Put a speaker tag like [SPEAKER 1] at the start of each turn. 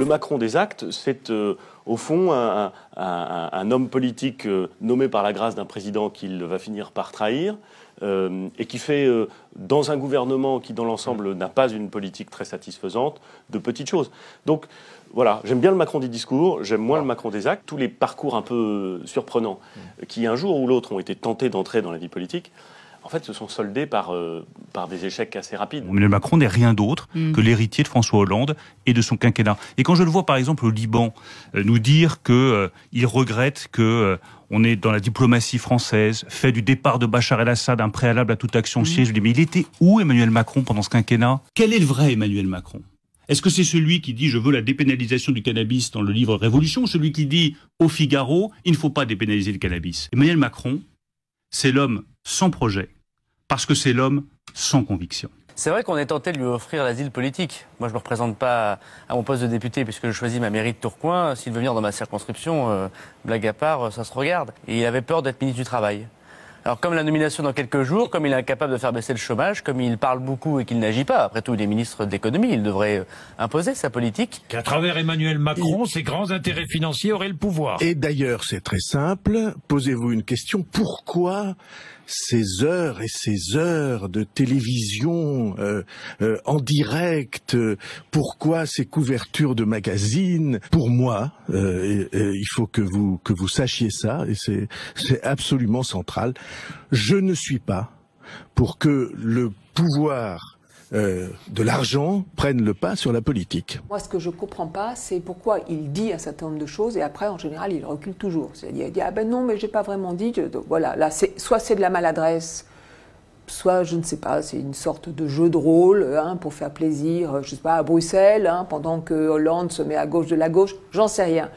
[SPEAKER 1] le Macron des actes, c'est euh, au fond un, homme politique euh, nommé par la grâce d'un président qu'il va finir par trahir. Euh, et qui fait dans un gouvernement qui dans l'ensemble n'a pas une politique très satisfaisante de petites choses. Donc voilà, j'aime bien le Macron des discours, j'aime moins le Macron des actes, tous les parcours un peu surprenants mmh. qui un jour ou l'autre ont été tentés d'entrer dans la vie politique en fait, se sont soldés par, euh, par des échecs assez rapides. Emmanuel Macron n'est
[SPEAKER 2] rien d'autre mm. que l'héritier de François Hollande et de son quinquennat. Et quand je le vois, par exemple, au Liban, euh, nous dire qu'il euh, regrette que on est dans la diplomatie française, fait du départ de Bachar el-Assad un préalable à toute action mmh. siège, je dis, mais il était où Emmanuel Macron pendant ce quinquennat Quel est le vrai Emmanuel Macron est-ce que c'est celui qui dit je veux la dépénalisation du cannabis dans le livre Révolution, ou celui qui dit au Figaro il ne faut pas dépénaliser le cannabis Emmanuel Macron, c'est l'homme sans projet, parce que
[SPEAKER 3] c'est l'homme sans conviction. C'est vrai qu'on est tenté de lui offrir l'asile politique. Moi, je ne me représente pas à mon poste de député puisque je choisis ma mairie de Tourcoing. S'il veut venir dans ma circonscription, euh, blague à part, euh, ça se regarde. Et il avait peur d'être ministre du Travail. Alors, comme la nomination dans quelques jours, comme il est incapable de faire baisser le chômage, comme il parle beaucoup et qu'il n'agit pas, après tout, il est ministre de l'économie, il devrait euh, imposer sa politique. Qu'à travers Emmanuel
[SPEAKER 2] Macron, ses grands intérêts financiers auraient le pouvoir. Et
[SPEAKER 4] d'ailleurs, c'est très simple. Posez-vous une question. Pourquoi ces heures et ces heures de télévision euh, euh, en direct, pourquoi ces couvertures de magazines Pour moi, il faut que vous que vous sachiez ça, et c'est absolument central. Je ne suis pas pour que le pouvoir euh, de l'argent prenne le pas sur la politique.
[SPEAKER 5] Moi, ce que je ne comprends pas, c'est pourquoi il dit un certain nombre de choses et après, en général, il recule toujours. C'est-à-dire, il dit Ah ben non, mais j'ai pas vraiment dit. voilà, là, soit c'est de la maladresse, soit je ne sais pas, c'est une sorte de jeu de rôle hein, pour faire plaisir, euh, je sais pas, à Bruxelles, hein, pendant que Hollande se met à gauche de la gauche, j'en sais rien.